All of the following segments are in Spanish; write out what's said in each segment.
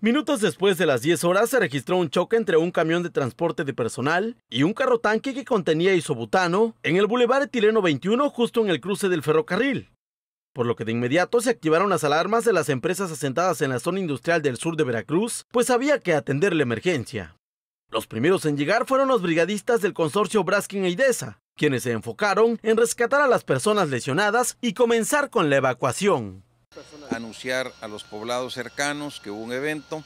Minutos después de las 10 horas se registró un choque entre un camión de transporte de personal y un carro tanque que contenía isobutano en el Boulevard Etileno 21 justo en el cruce del ferrocarril, por lo que de inmediato se activaron las alarmas de las empresas asentadas en la zona industrial del sur de Veracruz, pues había que atender la emergencia. Los primeros en llegar fueron los brigadistas del consorcio Braskin e Idesa, quienes se enfocaron en rescatar a las personas lesionadas y comenzar con la evacuación anunciar a los poblados cercanos que hubo un evento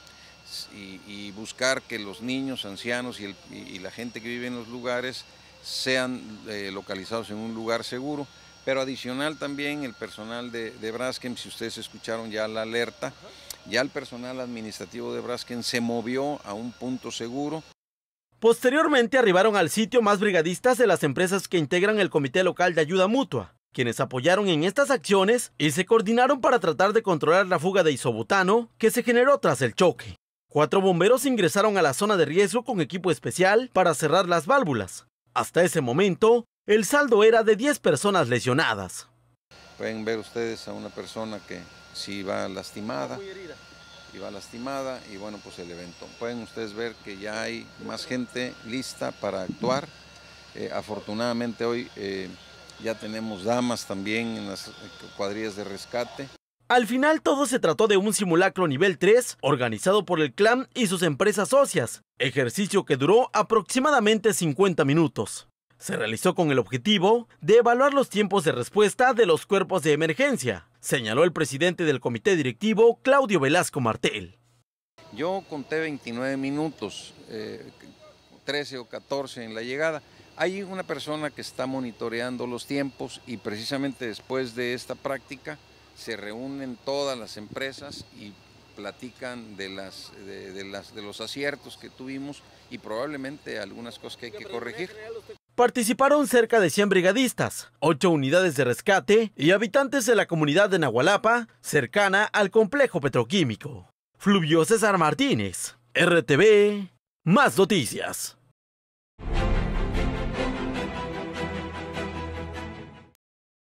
y, buscar que los niños, ancianos y, la gente que vive en los lugares sean eh, localizados en un lugar seguro. Pero adicional también el personal de, de Braskem, si ustedes escucharon ya la alerta, ya el personal administrativo de Braskem se movió a un punto seguro. Posteriormente arribaron al sitio más brigadistas de las empresas que integran el Comité Local de Ayuda Mutua, quienes apoyaron en estas acciones y se coordinaron para tratar de controlar la fuga de isobutano que se generó tras el choque. Cuatro bomberos ingresaron a la zona de riesgo con equipo especial para cerrar las válvulas. Hasta ese momento, el saldo era de 10 personas lesionadas. Pueden ver ustedes a una persona que sí va lastimada, iba lastimada y bueno, pues el evento. Pueden ustedes ver que ya hay más gente lista para actuar. Eh, afortunadamente hoy... Eh, ya tenemos damas también en las cuadrillas de rescate. Al final todo se trató de un simulacro nivel 3 organizado por el clan y sus empresas socias, ejercicio que duró aproximadamente 50 minutos. Se realizó con el objetivo de evaluar los tiempos de respuesta de los cuerpos de emergencia, señaló el presidente del comité directivo Claudio Velasco Martel. Yo conté 29 minutos, 13 eh, o 14 en la llegada. Hay una persona que está monitoreando los tiempos y precisamente después de esta práctica se reúnen todas las empresas y platican de, las, de, los aciertos que tuvimos y probablemente algunas cosas que hay que corregir. Participaron cerca de 100 brigadistas, 8 unidades de rescate y habitantes de la comunidad de Nahualapa, cercana al complejo petroquímico. Fluvio César Martínez, RTV, más noticias.